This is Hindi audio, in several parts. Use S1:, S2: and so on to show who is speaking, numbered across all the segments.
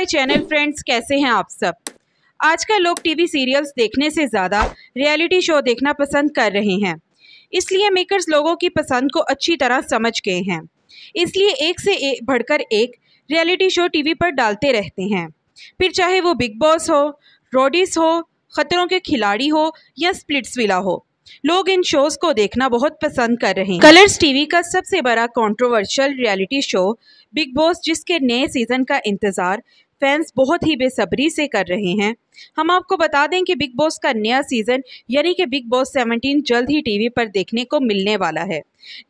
S1: माय चैनल फ्रेंड्स कैसे हैं आप सब आजकल लोग टीवी सीरियल्स देखने से ज़्यादा रियलिटी शो देखना पसंद कर रहे हैं इसलिए मेकर्स लोगों की पसंद को अच्छी तरह समझ गए हैं इसलिए एक से एक बढ़कर एक रियलिटी शो टीवी पर डालते रहते हैं फिर चाहे वो बिग बॉस हो रोडिस हो खतरों के खिलाड़ी हो या स्प्लिट्सविला हो लोग इन शोज को देखना बहुत पसंद कर रहे हैं कलर्स टीवी का सबसे बड़ा controversial reality show Bigg Boss जिसके नए सीजन का इंतजार फैंस बहुत ही बेसब्री से कर रहे हैं हम आपको बता दें कि बिग बॉस का नया सीज़न यानी कि बिग बॉस 17 जल्द ही टीवी पर देखने को मिलने वाला है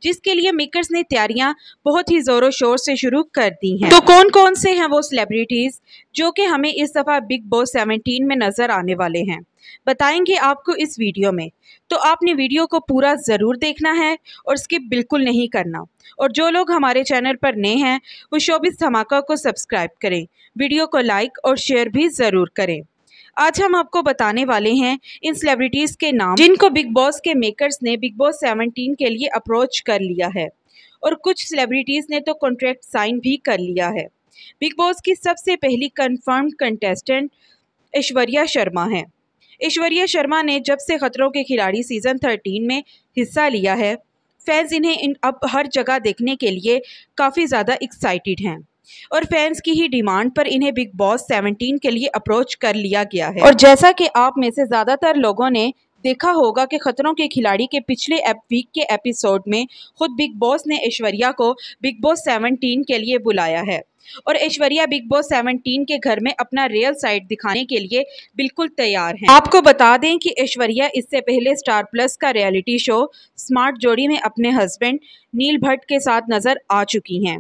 S1: जिसके लिए मेकर्स ने तैयारियां बहुत ही जोरों शोर से शुरू कर दी हैं तो कौन कौन से हैं वो सेलिब्रिटीज़ जो कि हमें इस दफ़ा बिग बॉस सेवनटीन में नज़र आने वाले हैं बताएंगे आपको इस वीडियो में तो आपने वीडियो को पूरा ज़रूर देखना है और स्किप बिल्कुल नहीं करना और जो लोग हमारे चैनल पर नए हैं वो शोबिस धमाका को सब्सक्राइब करें वीडियो को लाइक और शेयर भी ज़रूर करें आज हम आपको बताने वाले हैं इन सेलिब्रिटीज़ के नाम जिनको बिग बॉस के मेकर्स ने बिग बॉस सेवनटीन के लिए अप्रोच कर लिया है और कुछ सेलिब्रिटीज़ ने तो कॉन्ट्रैक्ट साइन भी कर लिया है बिग बॉस की सबसे पहली कन्फर्म कंटेस्टेंट ऐश्वर्या शर्मा हैं ऐश्वर्या शर्मा ने जब से खतरों के खिलाड़ी सीज़न थर्टीन में हिस्सा लिया है फैंस इन्हें इन अब हर जगह देखने के लिए काफ़ी ज़्यादा एक्साइटेड हैं और फैंस की ही डिमांड पर इन्हें बिग बॉस 17 के लिए अप्रोच कर लिया गया है और जैसा कि आप में से ज़्यादातर लोगों ने देखा होगा कि खतरों के खिलाड़ी के पिछले वीक के एपिसोड में खुद बिग बॉस ने ऐश्वर्या को बिग बॉस 17 के लिए बुलाया है और ऐश्वर्या बिग बॉस 17 के घर में अपना रियल साइड दिखाने के लिए बिल्कुल तैयार हैं। आपको बता दें कि ऐश्वर्या इससे पहले स्टार प्लस का रियलिटी शो स्मार्ट जोड़ी में अपने हस्बैंड नील भट्ट के साथ नजर आ चुकी हैं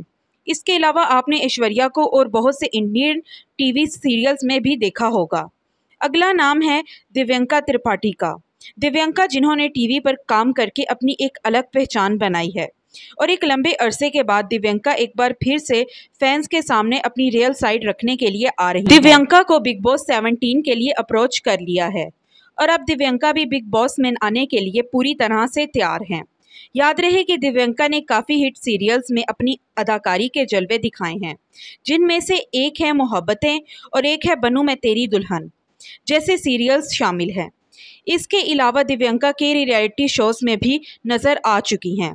S1: इसके अलावा आपने ऐश्वर्या को और बहुत से इंडियन टीवी सीरियल्स में भी देखा होगा अगला नाम है दिव्यंका त्रिपाठी का दिव्यंका जिन्होंने टीवी पर काम करके अपनी एक अलग पहचान बनाई है और एक लंबे अरसे के बाद दिव्यंका एक बार फिर से फैंस के सामने अपनी रियल साइड रखने के लिए आ रही दिव्यंका को बिग बॉस सेवनटीन के लिए अप्रोच कर लिया है और अब दिव्यंका भी बिग बॉस में आने के लिए पूरी तरह से तैयार हैं याद रहे कि दिव्यंका ने काफ़ी हिट सीरियल्स में अपनी अदाकारी के जलवे दिखाए हैं जिनमें से एक है मोहब्बतें और एक है बनू मैं तेरी दुल्हन जैसे सीरियल्स शामिल हैं इसके अलावा दिव्यंका के रियलिटी शोज़ में भी नज़र आ चुकी हैं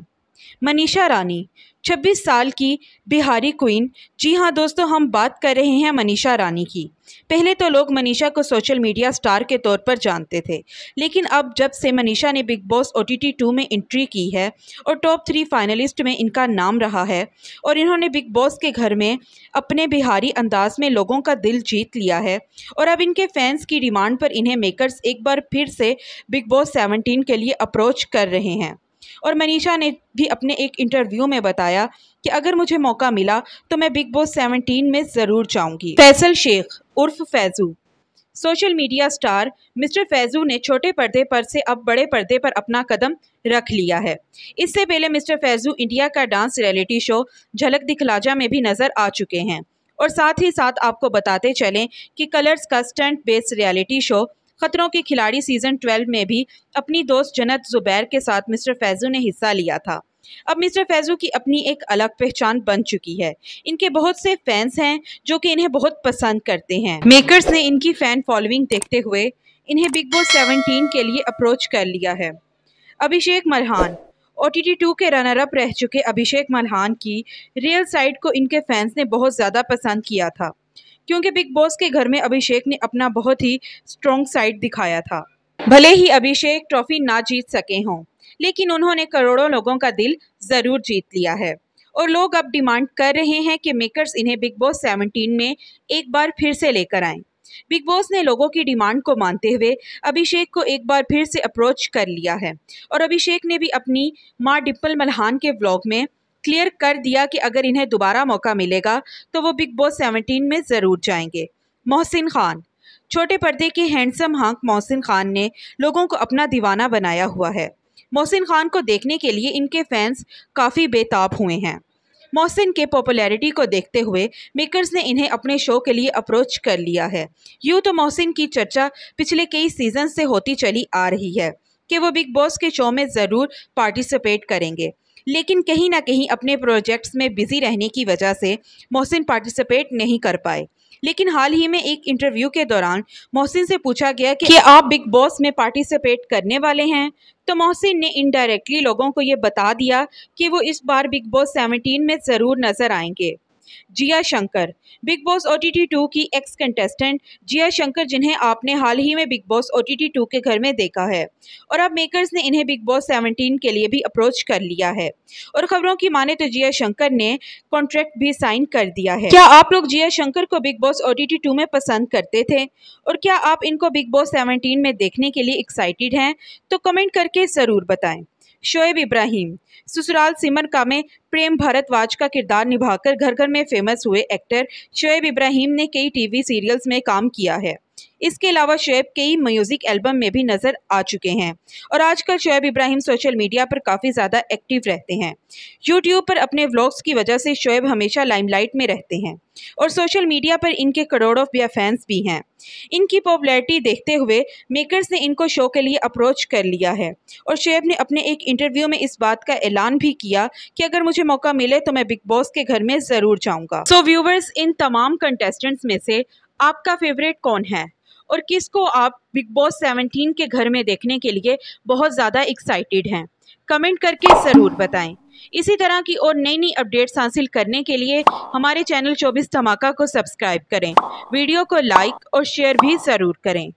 S1: मनीषा रानी 26 साल की बिहारी क्वीन जी हाँ दोस्तों हम बात कर रहे हैं मनीषा रानी की पहले तो लोग मनीषा को सोशल मीडिया स्टार के तौर पर जानते थे लेकिन अब जब से मनीषा ने Bigg Boss O T two में एंट्री की है और टॉप थ्री फाइनलिस्ट में इनका नाम रहा है और इन्होंने बिग बॉस के घर में अपने बिहारी अंदाज में लोगों का दिल जीत लिया है और अब इनके फैंस की डिमांड पर इन्हें मेकर्स एक बार फिर से बिग बॉस सेवनटीन के लिए अप्रोच कर रहे हैं और मनीषा ने भी अपने एक इंटरव्यू में बताया कि अगर मुझे मौका मिला तो मैं बिग बॉस 17 में ज़रूर जाऊंगी फैसल शेख उर्फ Faizu social media star mister Faizu ने छोटे पर्दे पर से अब बड़े पर्दे पर अपना कदम रख लिया है इससे पहले मिस्टर फैजू इंडिया का dance reality show Jhalak Dikhla Jaa में भी नज़र आ चुके हैं और साथ ही साथ आपको बताते चलें कि कलर्स का स्टंट बेस्ड रियलिटी शो खतरों के खिलाड़ी सीज़न 12 में भी अपनी दोस्त जनत ज़ुबैर के साथ मिस्टर फैज़ू ने हिस्सा लिया था अब मिस्टर फैज़ू की अपनी एक अलग पहचान बन चुकी है इनके बहुत से फैंस हैं जो कि इन्हें बहुत पसंद करते हैं मेकर्स ने इनकी फ़ैन फॉलोइंग देखते हुए इन्हें बिग बॉस सेवनटीन के लिए अप्रोच कर लिया है Abhishek Malhan O T T two के रनर अप रह चुके अभिषेक मलहान की रियल साइड को इनके फैंस ने बहुत ज़्यादा पसंद किया था क्योंकि बिग बॉस के घर में अभिषेक ने अपना बहुत ही स्ट्रॉन्ग साइड दिखाया था भले ही अभिषेक ट्रॉफी ना जीत सके हों लेकिन उन्होंने करोड़ों लोगों का दिल ज़रूर जीत लिया है और लोग अब डिमांड कर रहे हैं कि मेकर्स इन्हें बिग बॉस 17 में एक बार फिर से लेकर आएं। बिग बॉस ने लोगों की डिमांड को मानते हुए अभिषेक को एक बार फिर से अप्रोच कर लिया है और अभिषेक ने भी अपनी माँ डिप्पल मल्हान के ब्लॉग में क्लियर कर दिया कि अगर इन्हें दोबारा मौका मिलेगा तो वो बिग बॉस सेवनटीन में ज़रूर जाएंगे मोहसिन खान छोटे पर्दे के हैंडसम हांक मोहसिन खान ने लोगों को अपना दीवाना बनाया हुआ है मोहसिन खान को देखने के लिए इनके फैंस काफ़ी बेताब हुए हैं मोहसिन के पॉपुलैरिटी को देखते हुए मेकर्स ने इन्हें अपने शो के लिए अप्रोच कर लिया है यूँ तो मोहसिन की चर्चा पिछले कई सीजन से होती चली आ रही है कि वो बिग बॉस के शो में ज़रूर पार्टिसिपेट करेंगे लेकिन कहीं ना कहीं अपने प्रोजेक्ट्स में बिज़ी रहने की वजह से मोहसिन पार्टिसिपेट नहीं कर पाए लेकिन हाल ही में एक इंटरव्यू के दौरान मोहसिन से पूछा गया कि आप बिग बॉस में पार्टिसिपेट करने वाले हैं तो मोहसिन ने इनडायरेक्टली लोगों को ये बता दिया कि वो इस बार बिग बॉस 17 में ज़रूर नज़र आएंगे Jiya Shankar Bigg Boss O T two की एक्स कंटेस्टेंट जिया शंकर जिन्हें आपने हाल ही में Bigg Boss O T two के घर में देखा है और अब मेकर्स ने इन्हें बिग बॉस सेवनटीन के लिए भी अप्रोच कर लिया है और खबरों की माने तो जिया शंकर ने कॉन्ट्रैक्ट भी साइन कर दिया है क्या आप लोग जिया शंकर को Bigg Boss O T two में पसंद करते थे और क्या आप इनको बिग बॉस सेवनटीन में देखने के लिए एक्साइटेड हैं तो कमेंट करके ज़रूर बताएं शोएब इब्राहिम ससुराल सिमर का में प्रेम भारद्वाज का किरदार निभाकर घर घर में फेमस हुए एक्टर शोएब इब्राहिम ने कई टीवी सीरियल्स में काम किया है इसके अलावा शुएब कई म्यूज़िक एल्बम में भी नज़र आ चुके हैं और आजकल शुएब इब्राहिम सोशल मीडिया पर काफ़ी ज़्यादा एक्टिव रहते हैं यूट्यूब पर अपने व्लॉग्स की वजह से शुएब हमेशा लाइमलाइट में रहते हैं और सोशल मीडिया पर इनके करोड़ों बिया फैंस भी हैं इनकी पॉपुलैरिटी देखते हुए मेकर्स ने इनको शो के लिए अप्रोच कर लिया है और शुएब ने अपने एक इंटरव्यू में इस बात का ऐलान भी किया कि अगर मुझे मौका मिले तो मैं बिग बॉस के घर में ज़रूर जाऊँगा सो व्यूवर्स इन तमाम कंटेस्टेंट्स में से आपका फेवरेट कौन है और किसको आप बिग बॉस 17 के घर में देखने के लिए बहुत ज़्यादा एक्साइटेड हैं कमेंट करके ज़रूर बताएं इसी तरह की और नई नई अपडेट्स हासिल करने के लिए हमारे चैनल चौबीस धमाका को सब्सक्राइब करें वीडियो को लाइक और शेयर भी ज़रूर करें